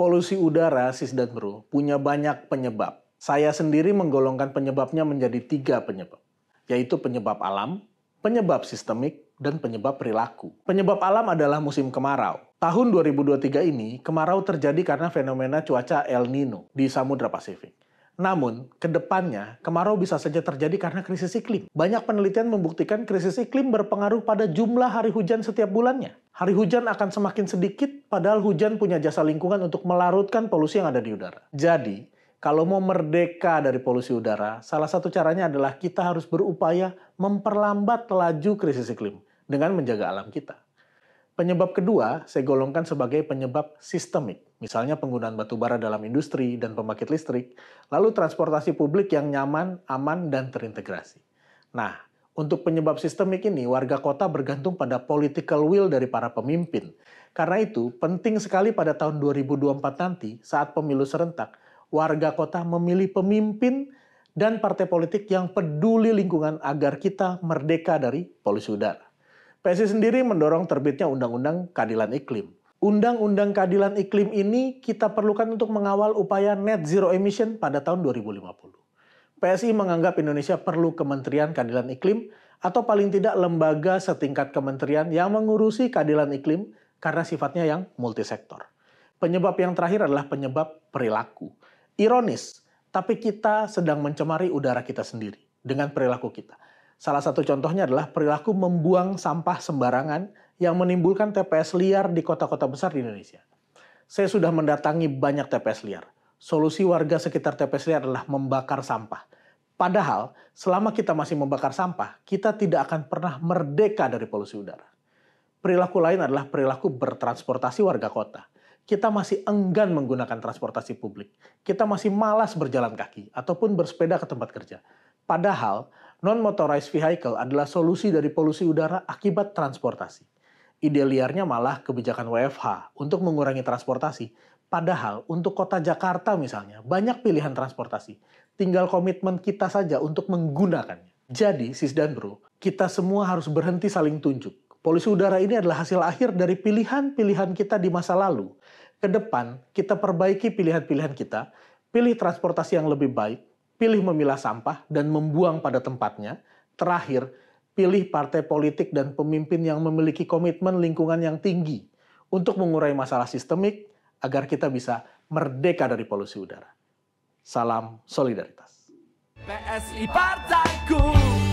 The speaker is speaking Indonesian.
Polusi udara, sis dan bro, punya banyak penyebab. Saya sendiri menggolongkan penyebabnya menjadi tiga penyebab, yaitu penyebab alam, penyebab sistemik, dan penyebab perilaku. Penyebab alam adalah musim kemarau. Tahun 2023 ini, kemarau terjadi karena fenomena cuaca El Nino di Samudra Pasifik. Namun, kedepannya, kemarau bisa saja terjadi karena krisis iklim. Banyak penelitian membuktikan krisis iklim berpengaruh pada jumlah hari hujan setiap bulannya. Hari hujan akan semakin sedikit, padahal hujan punya jasa lingkungan untuk melarutkan polusi yang ada di udara. Jadi, kalau mau merdeka dari polusi udara, salah satu caranya adalah kita harus berupaya memperlambat laju krisis iklim dengan menjaga alam kita. Penyebab kedua saya golongkan sebagai penyebab sistemik, misalnya penggunaan batubara dalam industri dan pembangkit listrik, lalu transportasi publik yang nyaman, aman, dan terintegrasi. Nah, untuk penyebab sistemik ini, warga kota bergantung pada political will dari para pemimpin. Karena itu, penting sekali pada tahun 2024 nanti, saat pemilu serentak, warga kota memilih pemimpin dan partai politik yang peduli lingkungan agar kita merdeka dari polusi udara. PSI sendiri mendorong terbitnya Undang-Undang Keadilan Iklim. Undang-Undang Keadilan Iklim ini kita perlukan untuk mengawal upaya net zero emission pada tahun 2050. PSI menganggap Indonesia perlu Kementerian Keadilan Iklim atau paling tidak lembaga setingkat kementerian yang mengurusi keadilan iklim karena sifatnya yang multisektor. Penyebab yang terakhir adalah penyebab perilaku. Ironis, tapi kita sedang mencemari udara kita sendiri dengan perilaku kita. Salah satu contohnya adalah perilaku membuang sampah sembarangan yang menimbulkan TPS liar di kota-kota besar di Indonesia. Saya sudah mendatangi banyak TPS liar. Solusi warga sekitar TPS liar adalah membakar sampah. Padahal, selama kita masih membakar sampah, kita tidak akan pernah merdeka dari polusi udara. Perilaku lain adalah perilaku bertransportasi warga kota. Kita masih enggan menggunakan transportasi publik. Kita masih malas berjalan kaki ataupun bersepeda ke tempat kerja. Padahal, Non-motorized vehicle adalah solusi dari polusi udara akibat transportasi. Ide liarnya malah kebijakan WFH untuk mengurangi transportasi. Padahal untuk kota Jakarta misalnya, banyak pilihan transportasi. Tinggal komitmen kita saja untuk menggunakannya. Jadi, sis dan bro, kita semua harus berhenti saling tunjuk. Polusi udara ini adalah hasil akhir dari pilihan-pilihan kita di masa lalu. Kedepan, kita perbaiki pilihan-pilihan kita, pilih transportasi yang lebih baik, pilih memilah sampah dan membuang pada tempatnya. Terakhir, pilih partai politik dan pemimpin yang memiliki komitmen lingkungan yang tinggi untuk mengurai masalah sistemik agar kita bisa merdeka dari polusi udara. Salam solidaritas. PSI partaiku.